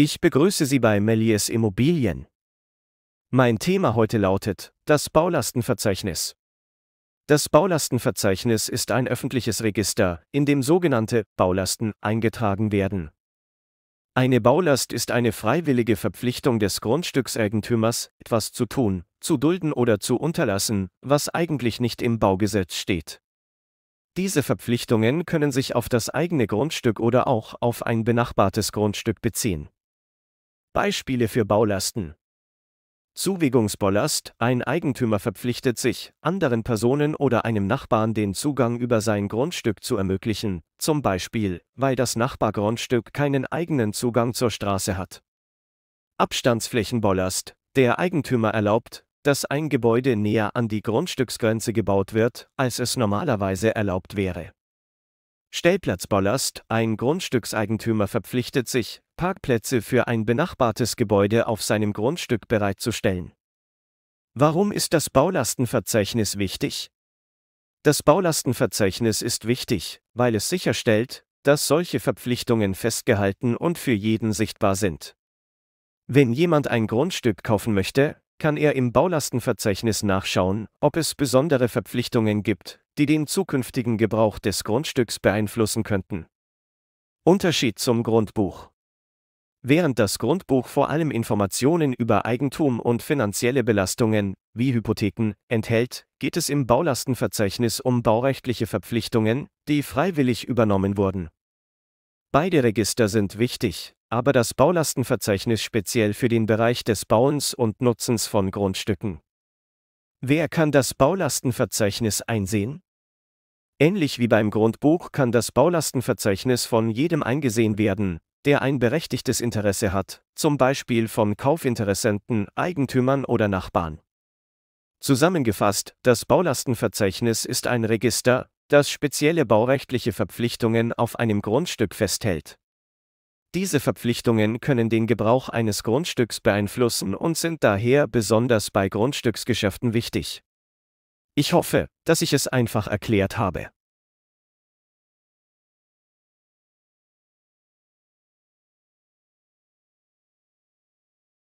Ich begrüße Sie bei Melies Immobilien. Mein Thema heute lautet das Baulastenverzeichnis. Das Baulastenverzeichnis ist ein öffentliches Register, in dem sogenannte Baulasten eingetragen werden. Eine Baulast ist eine freiwillige Verpflichtung des Grundstückseigentümers, etwas zu tun, zu dulden oder zu unterlassen, was eigentlich nicht im Baugesetz steht. Diese Verpflichtungen können sich auf das eigene Grundstück oder auch auf ein benachbartes Grundstück beziehen. Beispiele für Baulasten. Zuwägungsballast, ein Eigentümer verpflichtet sich, anderen Personen oder einem Nachbarn den Zugang über sein Grundstück zu ermöglichen, zum Beispiel, weil das Nachbargrundstück keinen eigenen Zugang zur Straße hat. Abstandsflächenballast, der Eigentümer erlaubt, dass ein Gebäude näher an die Grundstücksgrenze gebaut wird, als es normalerweise erlaubt wäre. Stellplatzballast, ein Grundstückseigentümer verpflichtet sich, Parkplätze für ein benachbartes Gebäude auf seinem Grundstück bereitzustellen. Warum ist das Baulastenverzeichnis wichtig? Das Baulastenverzeichnis ist wichtig, weil es sicherstellt, dass solche Verpflichtungen festgehalten und für jeden sichtbar sind. Wenn jemand ein Grundstück kaufen möchte, kann er im Baulastenverzeichnis nachschauen, ob es besondere Verpflichtungen gibt, die den zukünftigen Gebrauch des Grundstücks beeinflussen könnten. Unterschied zum Grundbuch. Während das Grundbuch vor allem Informationen über Eigentum und finanzielle Belastungen, wie Hypotheken, enthält, geht es im Baulastenverzeichnis um baurechtliche Verpflichtungen, die freiwillig übernommen wurden. Beide Register sind wichtig, aber das Baulastenverzeichnis speziell für den Bereich des Bauens und Nutzens von Grundstücken. Wer kann das Baulastenverzeichnis einsehen? Ähnlich wie beim Grundbuch kann das Baulastenverzeichnis von jedem eingesehen werden, der ein berechtigtes Interesse hat, zum Beispiel von Kaufinteressenten, Eigentümern oder Nachbarn. Zusammengefasst, das Baulastenverzeichnis ist ein Register, das spezielle baurechtliche Verpflichtungen auf einem Grundstück festhält. Diese Verpflichtungen können den Gebrauch eines Grundstücks beeinflussen und sind daher besonders bei Grundstücksgeschäften wichtig. Ich hoffe, dass ich es einfach erklärt habe.